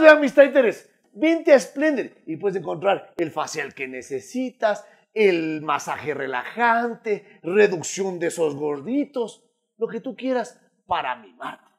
de vean mis vente a Splendid y puedes encontrar el facial que necesitas, el masaje relajante, reducción de esos gorditos, lo que tú quieras para mimarte.